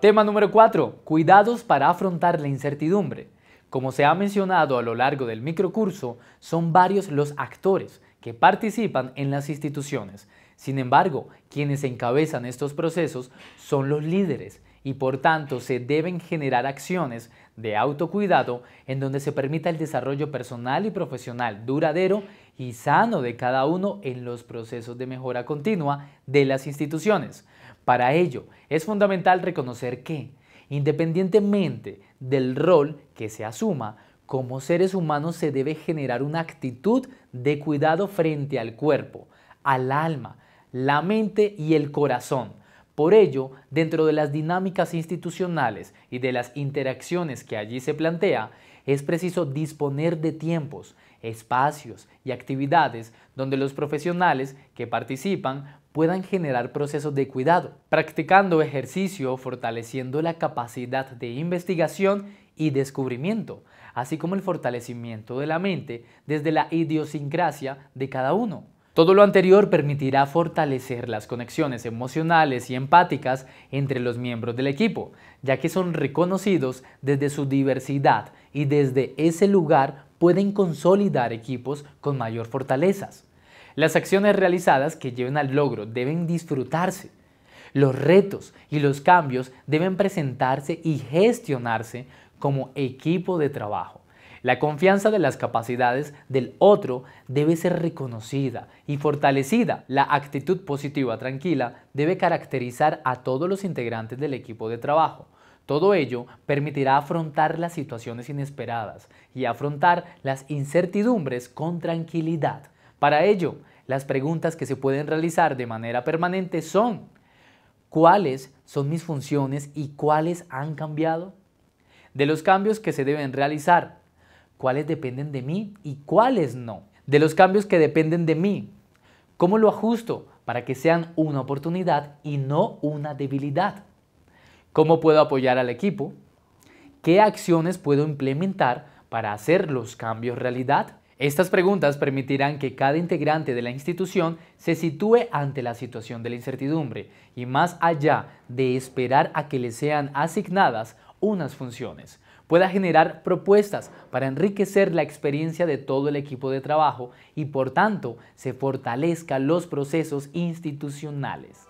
Tema número 4. Cuidados para afrontar la incertidumbre. Como se ha mencionado a lo largo del microcurso, son varios los actores que participan en las instituciones. Sin embargo, quienes encabezan estos procesos son los líderes, y por tanto se deben generar acciones de autocuidado en donde se permita el desarrollo personal y profesional duradero y sano de cada uno en los procesos de mejora continua de las instituciones. Para ello, es fundamental reconocer que, independientemente del rol que se asuma, como seres humanos se debe generar una actitud de cuidado frente al cuerpo, al alma, la mente y el corazón por ello, dentro de las dinámicas institucionales y de las interacciones que allí se plantea, es preciso disponer de tiempos, espacios y actividades donde los profesionales que participan puedan generar procesos de cuidado, practicando ejercicio, fortaleciendo la capacidad de investigación y descubrimiento, así como el fortalecimiento de la mente desde la idiosincrasia de cada uno. Todo lo anterior permitirá fortalecer las conexiones emocionales y empáticas entre los miembros del equipo, ya que son reconocidos desde su diversidad y desde ese lugar pueden consolidar equipos con mayor fortalezas. Las acciones realizadas que lleven al logro deben disfrutarse. Los retos y los cambios deben presentarse y gestionarse como equipo de trabajo. La confianza de las capacidades del otro debe ser reconocida y fortalecida. La actitud positiva tranquila debe caracterizar a todos los integrantes del equipo de trabajo. Todo ello permitirá afrontar las situaciones inesperadas y afrontar las incertidumbres con tranquilidad. Para ello, las preguntas que se pueden realizar de manera permanente son ¿Cuáles son mis funciones y cuáles han cambiado? De los cambios que se deben realizar cuáles dependen de mí y cuáles no. De los cambios que dependen de mí, ¿cómo lo ajusto para que sean una oportunidad y no una debilidad? ¿Cómo puedo apoyar al equipo? ¿Qué acciones puedo implementar para hacer los cambios realidad? Estas preguntas permitirán que cada integrante de la institución se sitúe ante la situación de la incertidumbre y más allá de esperar a que le sean asignadas unas funciones, pueda generar propuestas para enriquecer la experiencia de todo el equipo de trabajo y por tanto se fortalezca los procesos institucionales.